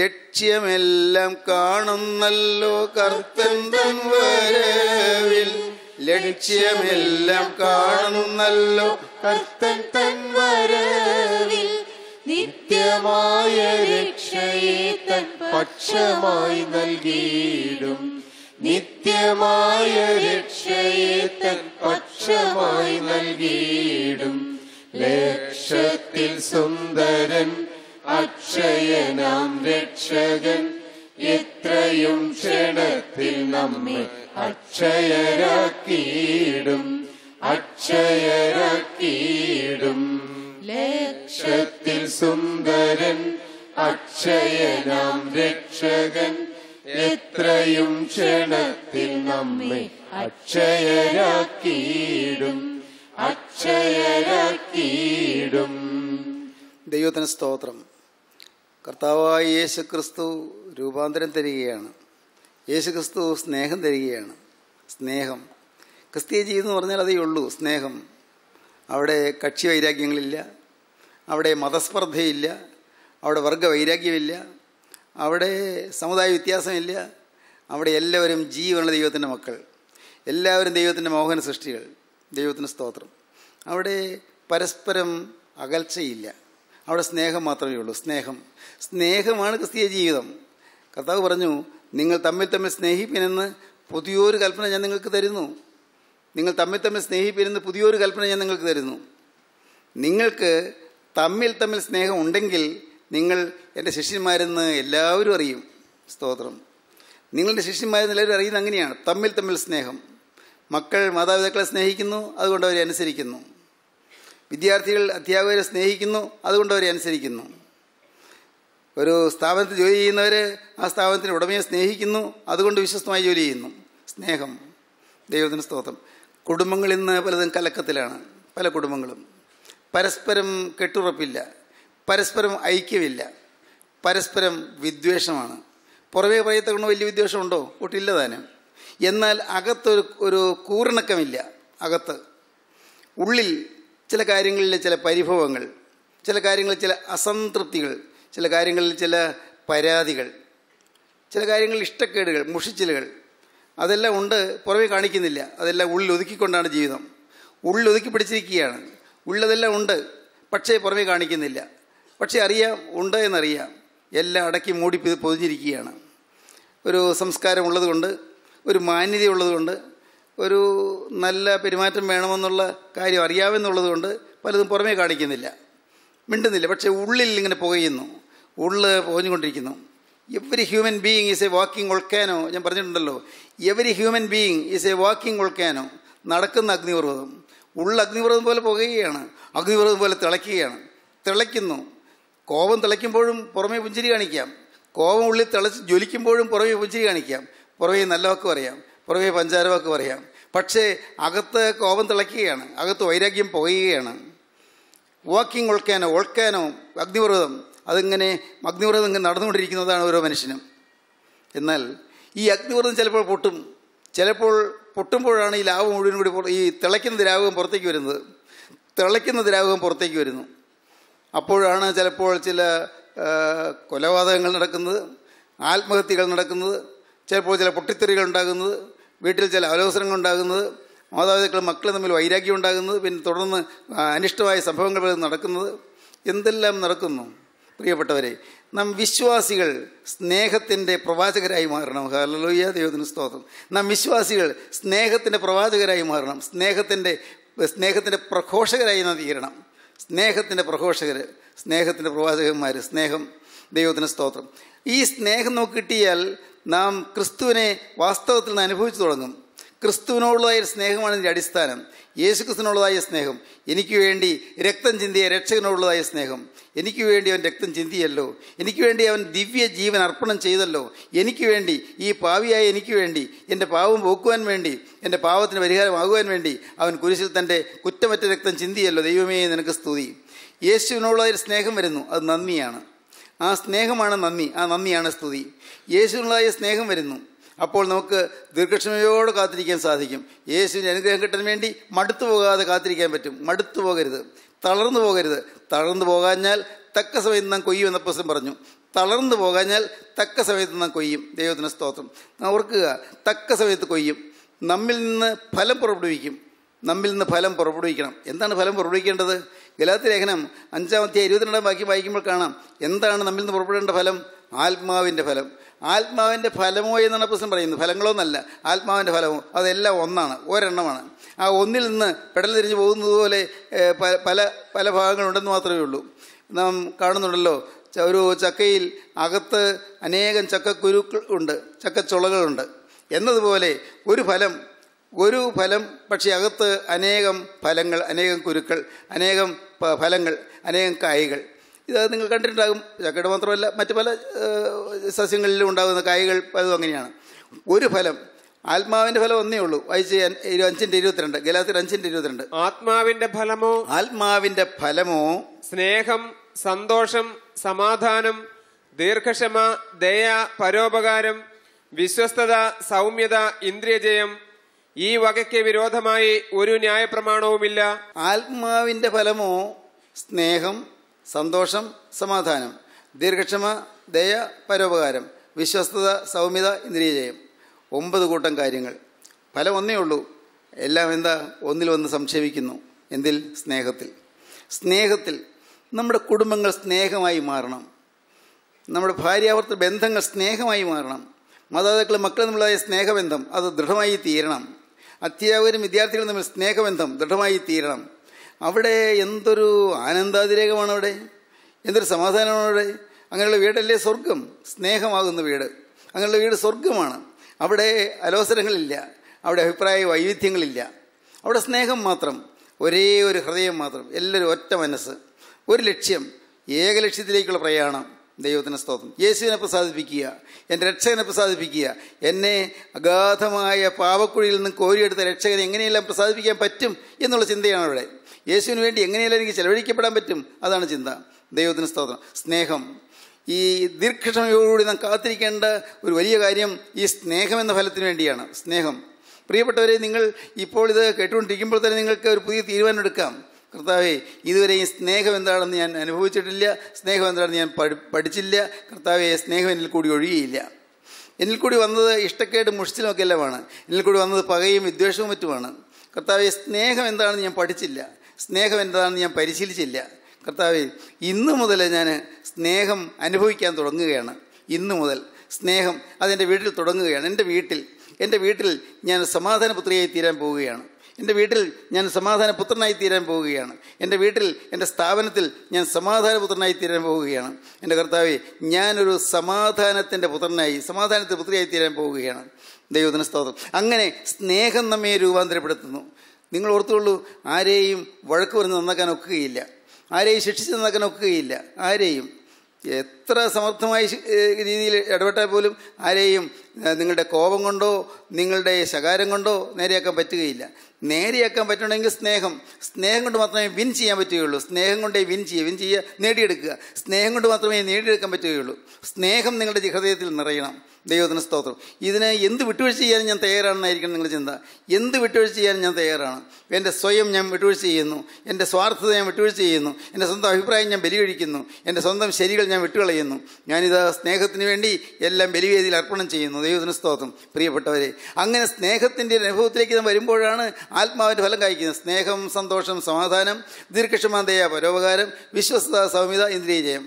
ലക്ഷ്യമെല്ലാം കാണുന്നല്ലോ കർത്തൻ വരവിൽ ലക്ഷ്യമെല്ലാം കാണുന്നല്ലോ കർത്തൻ തൻ വരവിൽ നിത്യമായ രക്ഷയെ തൻ പക്ഷമായി നൽകിയിടും നിത്യമായ രക്ഷയെ തൻ പക്ഷമായി നൽകിയിടും ലക്ഷത്തിൽ സുന്ദരൻ അക്ഷയനാം രക്ഷകൻ എത്രയും ക്ഷണത്തിൽ നമ്മെ അക്ഷയരാക്കിയിടും അക്ഷയരാക്കിയിടും ലക്ഷത്തിൽ സുന്ദരൻ അക്ഷയനാം രക്ഷകൻ എത്രയും ക്ഷണത്തിൽ നമ്മെ അക്ഷയരാക്കിയിടും അക്ഷയരാക്കിയിടും ദൈവത്തിന് സ്തോത്രം കർത്താവായ യേശു ക്രിസ്തു രൂപാന്തരം തരികയാണ് യേശു ക്രിസ്തു സ്നേഹം തരികയാണ് സ്നേഹം ക്രിസ്തീയ ജീവിതം എന്ന് പറഞ്ഞാൽ അതേ ഉള്ളൂ സ്നേഹം അവിടെ കക്ഷി വൈരാഗ്യങ്ങളില്ല അവിടെ മതസ്പർദ്ധയില്ല അവിടെ വർഗവൈരാഗ്യമില്ല വൈരാഗ്യമില്ല അവിടെ സമുദായ വ്യത്യാസമില്ല അവിടെ എല്ലാവരും ജീവനുള്ള ദൈവത്തിൻ്റെ മക്കൾ എല്ലാവരും ദൈവത്തിൻ്റെ മോഹന സൃഷ്ടികൾ ദൈവത്തിൻ്റെ സ്തോത്രം അവിടെ പരസ്പരം അകൽച്ചയില്ല അവിടെ സ്നേഹം മാത്രമേ ഉള്ളൂ സ്നേഹം സ്നേഹമാണ് ക്രിസ്തീയ ജീവിതം കർത്താവ് പറഞ്ഞു നിങ്ങൾ തമ്മിൽ തമ്മിൽ സ്നേഹിപ്പിനെന്ന് പുതിയൊരു കൽപ്പന ഞാൻ നിങ്ങൾക്ക് തരുന്നു നിങ്ങൾ തമ്മിൽ തമ്മിൽ സ്നേഹിപ്പിരുന്ന് പുതിയൊരു കൽപ്പന ഞാൻ നിങ്ങൾക്ക് തരുന്നു നിങ്ങൾക്ക് തമ്മിൽ തമ്മിൽ സ്നേഹം ഉണ്ടെങ്കിൽ നിങ്ങൾ എൻ്റെ ശിഷ്യന്മാരെന്ന് എല്ലാവരും അറിയും സ്തോത്രം നിങ്ങളുടെ ശിഷ്യന്മാരെന്ന് എല്ലാവരും അറിയുന്നത് അങ്ങനെയാണ് തമ്മിൽ തമ്മിൽ സ്നേഹം മക്കൾ മാതാപിതാക്കളെ സ്നേഹിക്കുന്നു അതുകൊണ്ട് അവരെ അനുസരിക്കുന്നു വിദ്യാർത്ഥികൾ അധ്യാപകരെ സ്നേഹിക്കുന്നു അതുകൊണ്ട് അവരെ അനുസരിക്കുന്നു ഒരു സ്ഥാപനത്തിൽ ജോലി ചെയ്യുന്നവർ ആ സ്ഥാപനത്തിൻ്റെ ഉടമയെ സ്നേഹിക്കുന്നു അതുകൊണ്ട് വിശ്വസ്തമായി ജോലി ചെയ്യുന്നു സ്നേഹം ദൈവത്തിന് സ്തോത്രം കുടുംബങ്ങൾ ഇന്ന് പലതും കലക്കത്തിലാണ് പല കുടുംബങ്ങളും പരസ്പരം കെട്ടുറപ്പില്ല പരസ്പരം ഐക്യമില്ല പരസ്പരം വിദ്വേഷമാണ് പുറമേ പറയത്തക്കൊണ്ട് വലിയ വിദ്വേഷമുണ്ടോ കൂട്ടില്ല താനും എന്നാൽ അകത്തൊരു ഒരു കൂറിണക്കമില്ല അകത്ത് ഉള്ളിൽ ചില കാര്യങ്ങളിൽ ചില പരിഭവങ്ങൾ ചില കാര്യങ്ങളിൽ ചില അസംതൃപ്തികൾ ചില കാര്യങ്ങളിൽ ചില പരാതികൾ ചില കാര്യങ്ങളിൽ ഇഷ്ടക്കേടുകൾ മുഷിച്ചിലുകൾ അതെല്ലാം ഉണ്ട് പുറമേ കാണിക്കുന്നില്ല അതെല്ലാം ഉള്ളിൽ ഒതുക്കിക്കൊണ്ടാണ് ജീവിതം ഉള്ളിൽ ഒതുക്കി പിടിച്ചിരിക്കുകയാണ് ഉള്ളതെല്ലാം ഉണ്ട് പക്ഷേ പുറമേ കാണിക്കുന്നില്ല പക്ഷേ അറിയാം ഉണ്ട് എന്നറിയാം എല്ലാം അടക്കി മൂടി പൊതിഞ്ഞിരിക്കുകയാണ് ഒരു സംസ്കാരം ഉള്ളതുകൊണ്ട് ഒരു മാന്യത ഉള്ളതുകൊണ്ട് ഒരു നല്ല പെരുമാറ്റം വേണമെന്നുള്ള കാര്യം അറിയാമെന്നുള്ളതുകൊണ്ട് പലതും പുറമേ കാണിക്കുന്നില്ല മിണ്ടുന്നില്ല പക്ഷേ ഉള്ളിൽ ഇങ്ങനെ പുകയുന്നു ഉള്ളിൽ പുകഞ്ഞുകൊണ്ടിരിക്കുന്നു every human being is a walking volcano ഞാൻ പറഞ്ഞിട്ടുണ്ടല്ലോ every human being is a walking volcano നടക്കുന്ന അഗ്നിപർവ്വതം ഉള്ള അഗ്നിപർവ്വതം പോലെ പുകയുകയാണ് അഗ്നിപർവ്വതം പോലെ തിളയ്ക്കുകയാണ് തിളയ്ക്കുന്നു കോപം തിളയ്ക്കുമ്പോഴും പുറമേ പുഞ്ചിരി കാണിക്കാം കോപം ഉള്ളിൽ തിളച്ച് ജ്വലിക്കുമ്പോഴും പുറമേ പുഞ്ചിരി കാണിക്കാം പുറമേ നല്ല വാക്ക് പറയാം പുറമേ പഞ്ചാര വാക്ക് പറയാം പക്ഷേ അകത്ത് കോപം തിളയ്ക്കുകയാണ് അകത്ത് വൈരാഗ്യം പുകയുകയാണ് വാക്കിംഗ് ഒൾക്കാനോ ഒൾക്കാനോ അഗ്നിപർവ്വതം അതിങ്ങനെ അഗ്നിവ്രതം ഇങ്ങനെ നടന്നുകൊണ്ടിരിക്കുന്നതാണ് ഓരോ മനുഷ്യനും എന്നാൽ ഈ അഗ്നിവ്രതം ചിലപ്പോൾ പൊട്ടും ചിലപ്പോൾ പൊട്ടുമ്പോഴാണ് ഈ ലാവ് മുഴുവനും കൂടി ഈ തിളയ്ക്കുന്ന ദ്രാവകം പുറത്തേക്ക് വരുന്നത് തിളയ്ക്കുന്ന ദ്രാവകം പുറത്തേക്ക് വരുന്നു അപ്പോഴാണ് ചിലപ്പോൾ ചില കൊലപാതകങ്ങൾ നടക്കുന്നത് ആത്മഹത്യകൾ നടക്കുന്നത് ചിലപ്പോൾ ചില പൊട്ടിത്തെറികൾ ഉണ്ടാകുന്നത് വീട്ടിൽ ചില ആലോചനകൾ ഉണ്ടാകുന്നത് മാതാപിതാക്കൾ മക്കളും തമ്മിൽ വൈരാഗ്യം ഉണ്ടാകുന്നത് പിന്നെ തുടർന്ന് അനിഷ്ടമായ സംഭവങ്ങൾ നടക്കുന്നത് എന്തെല്ലാം നടക്കുന്നു പ്രിയപ്പെട്ടവരെ നാം വിശ്വാസികൾ സ്നേഹത്തിൻ്റെ പ്രവാചകരായി മാറണം ഹലലോയ്യ ദൈവത്തിന് സ്തോത്രം നാം വിശ്വാസികൾ സ്നേഹത്തിൻ്റെ പ്രവാചകരായി മാറണം സ്നേഹത്തിൻ്റെ സ്നേഹത്തിൻ്റെ പ്രഘോഷകരായി നദീകരണം സ്നേഹത്തിൻ്റെ പ്രഘോഷകർ സ്നേഹത്തിൻ്റെ പ്രവാചകന്മാർ സ്നേഹം ദൈവത്തിന് സ്തോത്രം ഈ സ്നേഹം നമുക്ക് നാം ക്രിസ്തുവിനെ വാസ്തവത്തിൽ നിന്ന് അനുഭവിച്ചു തുടങ്ങും ക്രിസ്തുവിനോടുള്ളതായ സ്നേഹമാണ് ഇതിൻ്റെ അടിസ്ഥാനം യേശുക്രിസ്തുവിനുള്ളതായ സ്നേഹം എനിക്ക് വേണ്ടി രക്തം ചിന്തിയ രക്ഷകനോടുള്ളതായ സ്നേഹം എനിക്ക് വേണ്ടി അവൻ രക്തം ചിന്തിയല്ലോ എനിക്ക് വേണ്ടി അവൻ ദിവ്യ ജീവൻ അർപ്പണം ചെയ്തല്ലോ എനിക്ക് വേണ്ടി ഈ പാവിയായ എനിക്ക് വേണ്ടി എൻ്റെ പാവം പോക്കുവാൻ വേണ്ടി എൻ്റെ പാവത്തിന് പരിഹാരമാകുവാൻ വേണ്ടി അവൻ കുരിശിൽ തൻ്റെ കുറ്റമറ്റ രക്തം ചിന്തിയല്ലോ ദൈവമേ നിനക്ക് സ്തുതി യേശുവിനോടുള്ളതായ സ്നേഹം വരുന്നു അത് നന്ദിയാണ് ആ സ്നേഹമാണ് നന്ദി ആ നന്ദിയാണ് സ്തുതി യേശുവിനുള്ളതായ സ്നേഹം വരുന്നു അപ്പോൾ നമുക്ക് ദീർഘക്ഷമയോടെ കാത്തിരിക്കാൻ സാധിക്കും യേശുവിൻ്റെ അനുഗ്രഹം കിട്ടാൻ വേണ്ടി മടുത്തു പോകാതെ കാത്തിരിക്കാൻ പറ്റും മടുത്തു പോകരുത് തളർന്നു പോകരുത് തളർന്നു പോകാഞ്ഞാൽ തക്ക സമയത്ത് നാം കൊയ്യും എന്ന പ്രശ്നം പറഞ്ഞു തളർന്നു പോകാഞ്ഞാൽ തക്ക സമയത്ത് നാം കൊയ്യും ദൈവത്തിന് സ്തോത്രം ഓർക്കുക തക്ക സമയത്ത് കൊയ്യും നമ്മിൽ നിന്ന് ഫലം പുറപ്പെടുവിക്കും നമ്മിൽ നിന്ന് ഫലം പുറപ്പെടുവിക്കണം എന്താണ് ഫലം പുറപ്പെടുവിക്കേണ്ടത് ഗലാത്തി ലേഖനം അഞ്ചാമത്തെ ഇരുപത്തിരണ്ടാം ബാക്കി വായിക്കുമ്പോൾ കാണാം എന്താണ് നമ്മിൽ നിന്ന് പുറപ്പെടേണ്ട ഫലം ആത്മാവിൻ്റെ ഫലം ആത്മാവിൻ്റെ ഫലമോ എന്നാണ് പ്രശ്നം പറയുന്നത് ഫലങ്ങളൊന്നല്ല ആത്മാവിൻ്റെ ഫലമോ അതെല്ലാം ഒന്നാണ് ഒരെണ്ണമാണ് ആ ഒന്നിൽ നിന്ന് പെടൽ തിരിഞ്ഞ് പോകുന്നത് പോലെ പല പല ഭാഗങ്ങളുണ്ടെന്ന് മാത്രമേ ഉള്ളൂ നാം കാണുന്നുണ്ടല്ലോ ഒരു ചക്കയിൽ അകത്ത് അനേകം ചക്കക്കുരുക്കൾ ഉണ്ട് ചക്കച്ചുളകളുണ്ട് എന്നതുപോലെ ഒരു ഫലം ഒരു ഫലം പക്ഷേ അകത്ത് അനേകം ഫലങ്ങൾ അനേകം കുരുക്കൾ അനേകം ഫലങ്ങൾ അനേകം കായകൾ ഇത് നിങ്ങൾ കണ്ടിട്ടുണ്ടാകും ചക്കയുടെ മാത്രമല്ല മറ്റ് പല സസ്യങ്ങളിലും ഉണ്ടാകുന്ന കായകൾ പലതും അങ്ങനെയാണ് ഒരു ഫലം ആത്മാവിന്റെ ഫലം ഒന്നേ ഉള്ളൂ വായിച്ച് അഞ്ചിന്റെ ഇരുപത്തിരണ്ട് ഗലാത്തിൽ അഞ്ചിന്റെ ഇരുപത്തിരണ്ട് ആത്മാവിന്റെ ഫലമോ ആത്മാവിന്റെ ഫലമോ സ്നേഹം സന്തോഷം സമാധാനം ദീർഘക്ഷമ ദയ പരോപകാരം വിശ്വസ്തത സൗമ്യത ഇന്ദ്രിയജയം ഈ വകയ്ക്ക് വിരോധമായി ഒരു ന്യായപ്രമാണവുമില്ല ആത്മാവിന്റെ ഫലമോ സ്നേഹം സന്തോഷം സമാധാനം ദീർഘക്ഷമ ദയ പരോപകാരം വിശ്വസ്തത സൗമ്യത ഇന്ദ്രിയജയം ഒമ്പത് കൂട്ടം കാര്യങ്ങൾ പല ഒന്നേ ഉള്ളൂ എല്ലാം എന്താ ഒന്നിൽ ഒന്ന് സംക്ഷേപിക്കുന്നു എന്തിൽ സ്നേഹത്തിൽ സ്നേഹത്തിൽ നമ്മുടെ കുടുംബങ്ങൾ സ്നേഹമായി മാറണം നമ്മുടെ ഭാര്യാവർത്ത ബന്ധങ്ങൾ സ്നേഹമായി മാറണം മാതാപിതാക്കൾ മക്കൾ തമ്മിലായ സ്നേഹബന്ധം അത് ദൃഢമായി തീരണം അധ്യാപകരും വിദ്യാർത്ഥികളും തമ്മിൽ സ്നേഹബന്ധം ദൃഢമായി തീരണം അവിടെ എന്തൊരു ആനന്ദാതിരേകമാണ് അവിടെ എന്തൊരു സമാധാനമാണ് അവിടെ അങ്ങനെയുള്ള വീടല്ലേ സ്വർഗം സ്നേഹമാകുന്ന വീട് അങ്ങനെയുള്ള വീട് സ്വർഗമാണ് അവിടെ അലോസരങ്ങളില്ല അവിടെ അഭിപ്രായ വൈവിധ്യങ്ങളില്ല അവിടെ സ്നേഹം മാത്രം ഒരേ ഒരു ഹൃദയം മാത്രം എല്ലാവരും ഒറ്റ മനസ്സ് ഒരു ലക്ഷ്യം ഏക ലക്ഷ്യത്തിലേക്കുള്ള പ്രയാണം ദൈവത്തിന് സ്തോത്രം യേശുവിനെ പ്രസാദിപ്പിക്കുക എൻ്റെ രക്ഷകനെ പ്രസാദിപ്പിക്കുക എന്നെ അഗാധമായ പാവക്കുഴിയിൽ നിന്ന് കോരിയെടുത്ത രക്ഷകനെ എങ്ങനെയെല്ലാം പ്രസാദിപ്പിക്കാൻ പറ്റും എന്നുള്ള ചിന്തയാണ് അവിടെ യേശുവിന് വേണ്ടി എങ്ങനെയല്ല എനിക്ക് ചെലവഴിക്കപ്പെടാൻ പറ്റും അതാണ് ചിന്ത ദൈവത്തിന് സ്തോത്രം സ്നേഹം ഈ ദീർഘക്ഷമയോടുകൂടി നാം കാത്തിരിക്കേണ്ട ഒരു വലിയ കാര്യം ഈ സ്നേഹം എന്ന ഫലത്തിന് വേണ്ടിയാണ് സ്നേഹം പ്രിയപ്പെട്ടവരെ നിങ്ങൾ ഇപ്പോൾ ഇത് കേട്ടുകൊണ്ടിരിക്കുമ്പോൾ തന്നെ നിങ്ങൾക്ക് ഒരു പുതിയ തീരുമാനം എടുക്കാം കർത്താവേ ഇതുവരെ ഈ സ്നേഹം എന്താണെന്ന് ഞാൻ അനുഭവിച്ചിട്ടില്ല സ്നേഹം എന്താണെന്ന് ഞാൻ പഠിച്ചില്ല കർത്താവെ സ്നേഹം എന്നിൽ കൂടി ഒഴുകിയില്ല എന്നിൽ കൂടി വന്നത് ഇഷ്ടക്കേട് മുഷിച്ചിലും എല്ലാമാണ് എന്നിൽ കൂടി വന്നത് പകയും വിദ്വേഷവും മറ്റുമാണ് കർത്താവെ സ്നേഹം എന്താണെന്ന് ഞാൻ പഠിച്ചില്ല സ്നേഹം എന്താണെന്ന് ഞാൻ പരിശീലിച്ചില്ല കർത്താവ് ഇന്ന് മുതൽ ഞാൻ സ്നേഹം അനുഭവിക്കാൻ തുടങ്ങുകയാണ് ഇന്ന് മുതൽ സ്നേഹം അതെൻ്റെ വീട്ടിൽ തുടങ്ങുകയാണ് എൻ്റെ വീട്ടിൽ എൻ്റെ വീട്ടിൽ ഞാൻ സമാധാന പുത്രിയായി തീരാൻ പോവുകയാണ് എൻ്റെ വീട്ടിൽ ഞാൻ സമാധാന പുത്രനായി തീരാൻ പോവുകയാണ് എൻ്റെ വീട്ടിൽ എൻ്റെ സ്ഥാപനത്തിൽ ഞാൻ സമാധാന പുത്രനായി തീരാൻ പോവുകയാണ് എൻ്റെ കർത്താവെ ഞാനൊരു സമാധാനത്തിൻ്റെ പുത്രനായി സമാധാനത്തിൻ്റെ പുത്രിയായി തീരാൻ പോവുകയാണ് ദൈവത്തിന് സ്തോത്രം അങ്ങനെ സ്നേഹം നമ്മെ രൂപാന്തരപ്പെടുത്തുന്നു നിങ്ങൾ ഓർത്തുകൊള്ളൂ ആരെയും വഴക്ക് പറഞ്ഞ് നന്നാക്കാൻ ഒക്കുകയില്ല ആരെയും ശിക്ഷിച്ച് നന്നാക്കാൻ ഒക്കുകയില്ല ആരെയും എത്ര സമർത്ഥമായ രീതിയിൽ ഇടപെട്ടാൽ പോലും ആരെയും നിങ്ങളുടെ കോപം കൊണ്ടോ നിങ്ങളുടെ ശകാരം കൊണ്ടോ നേരെയാക്കാൻ പറ്റുകയില്ല നേരെയാക്കാൻ പറ്റണമെങ്കിൽ സ്നേഹം സ്നേഹം കൊണ്ട് മാത്രമേ വിൻ ചെയ്യാൻ പറ്റുകയുള്ളൂ സ്നേഹം കൊണ്ടേ വിൻ ചെയ്യുക വിൻ ചെയ്യുക നേടിയെടുക്കുക സ്നേഹം കൊണ്ട് മാത്രമേ നേടിയെടുക്കാൻ പറ്റുകയുള്ളൂ സ്നേഹം നിങ്ങളുടെ ഹൃദയത്തിൽ നിറയണം ദൈവത്തിന് സ്തോത്രം ഇതിനെ എന്ത് വിട്ടുവീഴ്ച ചെയ്യാനും ഞാൻ തയ്യാറാണെന്നായിരിക്കണം നിങ്ങൾ ചിന്ത എന്ത് വിട്ടുവീഴ്ച ചെയ്യാനും ഞാൻ തയ്യാറാണ് എൻ്റെ സ്വയം ഞാൻ വിട്ടുവീഴ്ച ചെയ്യുന്നു എൻ്റെ സ്വാർത്ഥത ഞാൻ വിട്ടുവീഴ്ച ചെയ്യുന്നു എൻ്റെ സ്വന്തം അഭിപ്രായം ഞാൻ ബലികഴിക്കുന്നു എൻ്റെ സ്വന്തം ശരികൾ ഞാൻ വിട്ടുകളയുന്നു ഞാനിത് സ്നേഹത്തിന് വേണ്ടി എല്ലാം ബലിവേദിയിൽ അർപ്പണം ചെയ്യുന്നു ദൈവത്തിന് സ്തോത്രം പ്രിയപ്പെട്ടവരെ അങ്ങനെ സ്നേഹത്തിൻ്റെ അനുഭവത്തിലേക്ക് ഞാൻ വരുമ്പോഴാണ് ആത്മാവിൻ്റെ ഫലം കായ്ക്കുന്നത് സ്നേഹം സന്തോഷം സമാധാനം ദീർഘക്ഷമതയ പരോപകാരം വിശ്വസ്ത സൗമ്യത ജയം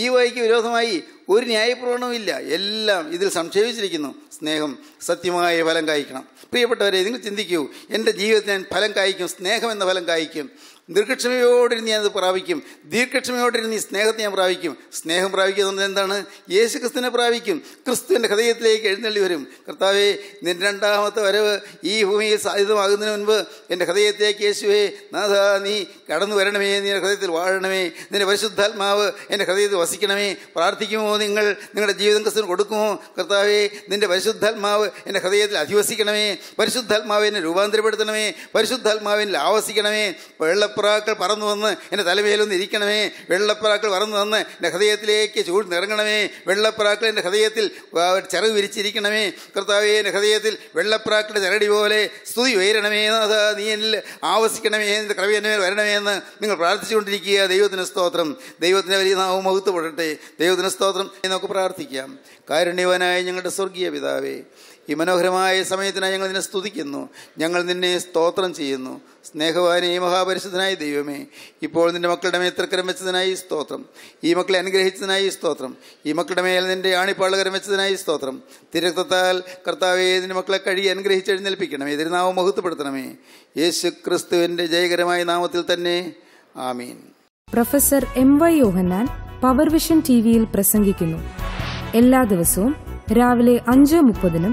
ഈ വഴിക്ക് വിരോധമായി ഒരു ന്യായപ്രവണവുമില്ല എല്ലാം ഇതിൽ സംക്ഷേപിച്ചിരിക്കുന്നു സ്നേഹം സത്യമായ ഫലം കായ്ക്കണം പ്രിയപ്പെട്ടവരെ നിങ്ങൾ ചിന്തിക്കൂ എൻ്റെ ജീവിതത്തിൽ ഞാൻ ഫലം കായ്ക്കും സ്നേഹം എന്ന ഫലം കായ്ക്കും ദീർഘക്ഷമയോടിരുന്ന് അത് പ്രാപിക്കും ദീർഘക്ഷമയോടിരുന്ന് ഈ സ്നേഹത്തെ ഞാൻ പ്രാപിക്കും സ്നേഹം പ്രാപിക്കുക എന്ന് എന്താണ് യേശു ക്രിസ്തുവിനെ പ്രാപിക്കും ക്രിസ്തുവിൻ്റെ ഹൃദയത്തിലേക്ക് എഴുന്നള്ളി വരും കർത്താവെ നിന്റെ രണ്ടാമത്തെ വരവ് ഈ ഭൂമിയിൽ സാധ്യതമാകുന്നതിന് മുൻപ് എൻ്റെ ഹൃദയത്തിലേക്ക് യേശുവേ നാഥ നീ കടന്നു വരണമേ നിന്റെ ഹൃദയത്തിൽ വാഴണമേ നിന്റെ പരിശുദ്ധാത്മാവ് എൻ്റെ ഹൃദയത്തിൽ വസിക്കണമേ പ്രാർത്ഥിക്കുമോ നിങ്ങൾ നിങ്ങളുടെ ജീവിതം ക്രിസ്തുവിന് കൊടുക്കുമോ കർത്താവെ നിന്റെ പരിശുദ്ധാത്മാവ് എൻ്റെ ഹൃദയത്തിൽ അധിവസിക്കണമേ പരിശുദ്ധാത്മാവിനെ രൂപാന്തരപ്പെടുത്തണമേ പരിശുദ്ധാത്മാവിനെ ആവസിക്കണമേ വെള്ള വെള്ളപ്പിറാക്കൾ പറന്നു വന്ന് എൻ്റെ തലവേലൊന്ന് ഇരിക്കണമേ വെള്ളപ്പിറാക്കൾ പറന്നു വന്ന് എൻ്റെ ഹൃദയത്തിലേക്ക് ചൂട് നിറങ്ങണമേ വെള്ളപ്പിറാക്കൾ എൻ്റെ ഹൃദയത്തിൽ ചെറു വിരിച്ചിരിക്കണമേ കർത്താവേ എൻ്റെ ഹൃദയത്തിൽ വെള്ളപ്പിറാക്കളുടെ ചരടി പോലെ സ്തുതി ഉയരണമേ നീ എന്നിൽ ആവസിക്കണമേ എൻ്റെ കൃപ എന്നെ വരണമേ എന്ന് നിങ്ങൾ പ്രാർത്ഥിച്ചുകൊണ്ടിരിക്കുക ദൈവത്തിന് സ്തോത്രം ദൈവത്തിൻ്റെ വലിയ നാവും മഹത്വപ്പെടട്ടെ ദൈവത്തിന് സ്തോത്രം നമുക്ക് പ്രാർത്ഥിക്കാം കാരുണ്യവനായ ഞങ്ങളുടെ സ്വർഗീയ പിതാവേ ഈ മനോഹരമായ സമയത്തിനായി ഞങ്ങൾ നിന്നെ സ്തുതിക്കുന്നു ഞങ്ങൾ നിന്നെ സ്തോത്രം ചെയ്യുന്നു സ്നേഹവാനെ ഈ മഹാപരിശുദ്ധനായ ദൈവമേ ഇപ്പോൾ നിന്റെ മക്കളുടെ മേൽ തൃക്കരം വെച്ചതിനായി സ്തോത്രം ഈ മക്കളെ അനുഗ്രഹിച്ചതിനായി സ്തോത്രം ഈ മക്കളുടെ മേൽ നിന്റെ ആണിപ്പാളുകരം വെച്ചതിനായി സ്തോത്രം തിരക്തത്താൽ കർത്താവെ നിന്റെ മക്കളെ കഴുകി അനുഗ്രഹിച്ച് എഴുന്നേൽപ്പിക്കണമേ നാമം മഹത്വപ്പെടുത്തണമേ യേശു ക്രിസ്തുവിൻ്റെ ജയകരമായ നാമത്തിൽ തന്നെ ആമീൻ professor M Y Yohannan power T ടിവിയിൽ പ്രസംഗിക്കുന്നു എല്ലാ ദിവസവും രാവിലെ അഞ്ച് മുപ്പതിനും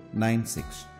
96